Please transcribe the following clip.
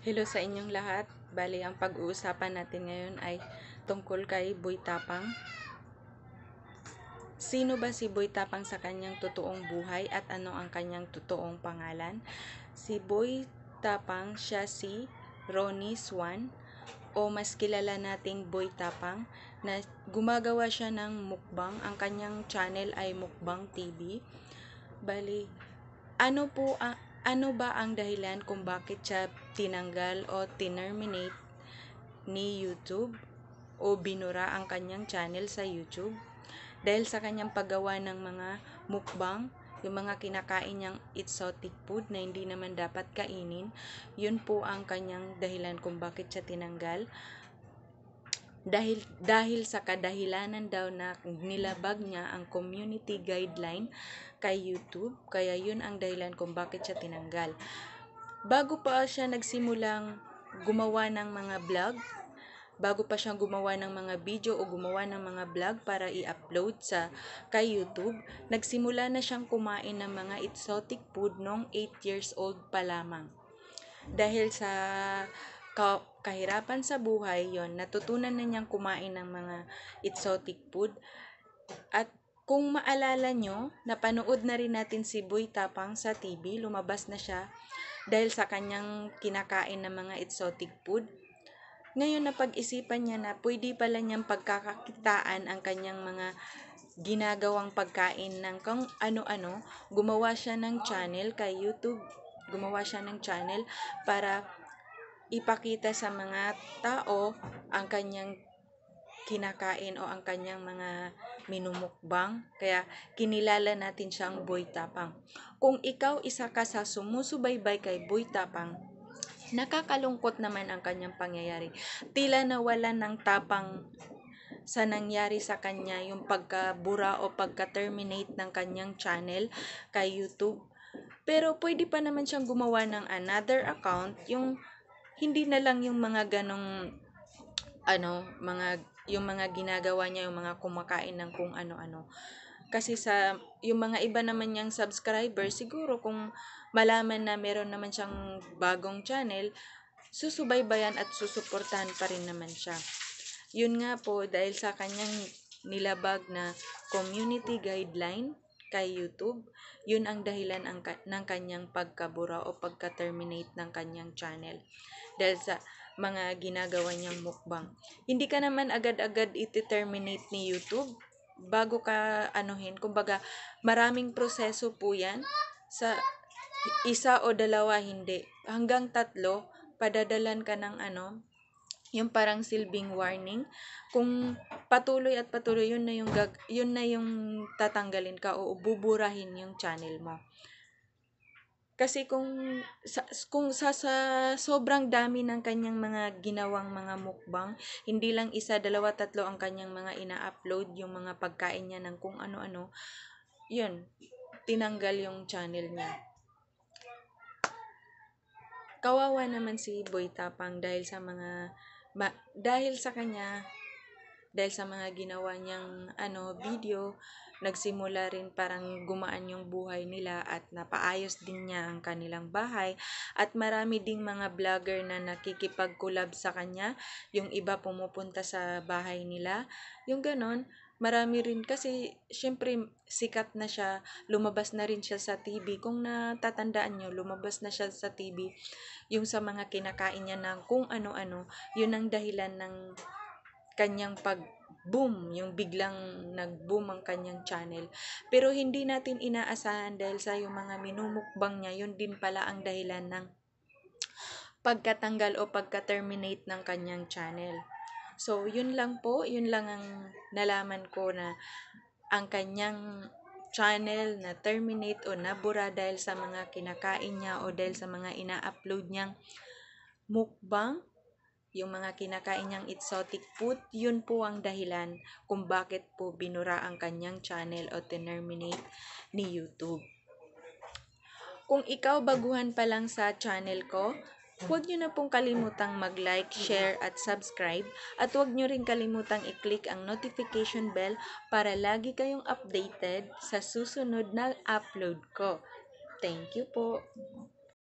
Hello sa inyong lahat. Bali, ang pag-uusapan natin ngayon ay tungkol kay Boy Tapang. Sino ba si Boy Tapang sa kanyang totoong buhay at ano ang kanyang totoong pangalan? Si Boy Tapang siya si Ronnie Swan o mas kilala nating Boy Tapang na gumagawa siya ng mukbang. Ang kanyang channel ay Mukbang TV. Bali, ano po ang ano ba ang dahilan kung bakit siya tinanggal o terminate ni YouTube o binura ang kanyang channel sa YouTube dahil sa kanyang paggawa ng mga mukbang yung mga kinakain niyang exotic food na hindi naman dapat kainin yun po ang kanyang dahilan kung bakit siya tinanggal dahil, dahil sa kadahilanan daw na nilabag niya ang community guideline kay YouTube, kaya yun ang dahilan kung bakit siya tinanggal. Bago pa siya nagsimulang gumawa ng mga vlog, bago pa siyang gumawa ng mga video o gumawa ng mga vlog para i-upload sa kay YouTube, nagsimula na siyang kumain ng mga exotic food noong 8 years old pa lamang. Dahil sa ka- kahirapan sa buhay, yon natutunan na niyang kumain ng mga exotic food. At kung maalala nyo, napanood na rin natin si Boy Tapang sa TV, lumabas na siya dahil sa kanyang kinakain ng mga exotic food. Ngayon napag-isipan niya na pwede pala niyang pagkakakitaan ang kanyang mga ginagawang pagkain ng kung ano-ano. Gumawa siya ng channel kay YouTube. Gumawa siya ng channel para ipakita sa mga tao ang kanyang kinakain o ang kanyang mga minumukbang. Kaya kinilala natin siyang Boy Tapang. Kung ikaw isa ka sa sumusubaybay kay Boy Tapang, nakakalungkot naman ang kanyang pangyayari. Tila nawala ng tapang sa nangyari sa kanya yung pagkabura o pagka-terminate ng kanyang channel kay YouTube. Pero pwede pa naman siyang gumawa ng another account yung hindi na lang yung mga ganong ano, mga yung mga ginagawa niya, yung mga kumakain ng kung ano-ano. Kasi sa yung mga iba naman niyang subscriber, siguro kung malaman na meron naman siyang bagong channel, susubaybayan at susuportahan pa rin naman siya. Yun nga po dahil sa kanyang nilabag na community guideline kay YouTube. Yun ang dahilan ang, ng kanyang pagkabura o pagka-terminate ng kanyang channel dahil sa mga ginagawa niyang mukbang. Hindi ka naman agad-agad iti-terminate ni YouTube bago ka anuhin. Kumbaga, maraming proseso po yan sa isa o dalawa hindi. Hanggang tatlo, padadalan ka ng ano, yung parang silbing warning kung patuloy at patuloy yun na yung gag, yun na yung tatanggalin ka o buburahin yung channel mo kasi kung sa, kung sa, sa sobrang dami ng kanyang mga ginawang mga mukbang, hindi lang isa, dalawa, tatlo ang kanyang mga ina-upload, yung mga pagkain niya ng kung ano-ano, yun, tinanggal yung channel niya. Kawawa naman si Boy Tapang dahil sa mga ma- dahil sa kanya, dahil sa mga ginawa niyang ano video, nagsimula rin parang gumaan yung buhay nila at napaayos din niya ang kanilang bahay at marami ding mga vlogger na nakikipag-collab sa kanya yung iba pumupunta sa bahay nila yung ganon marami rin kasi syempre sikat na siya, lumabas na rin siya sa TV. Kung natatandaan nyo, lumabas na siya sa TV yung sa mga kinakain niya ng kung ano-ano, yun ang dahilan ng kanyang pag boom, yung biglang nag-boom ang kanyang channel. Pero hindi natin inaasahan dahil sa yung mga minumukbang niya, yun din pala ang dahilan ng pagkatanggal o pagka-terminate ng kanyang channel. So, yun lang po, yun lang ang nalaman ko na ang kanyang channel na terminate o nabura dahil sa mga kinakain niya o dahil sa mga ina-upload niyang mukbang, yung mga kinakain niyang exotic food, yun po ang dahilan kung bakit po binura ang kanyang channel o terminate ni YouTube. Kung ikaw baguhan pa lang sa channel ko, Huwag nyo na pong kalimutang mag-like, share at subscribe at huwag nyo rin kalimutang i-click ang notification bell para lagi kayong updated sa susunod na upload ko. Thank you po!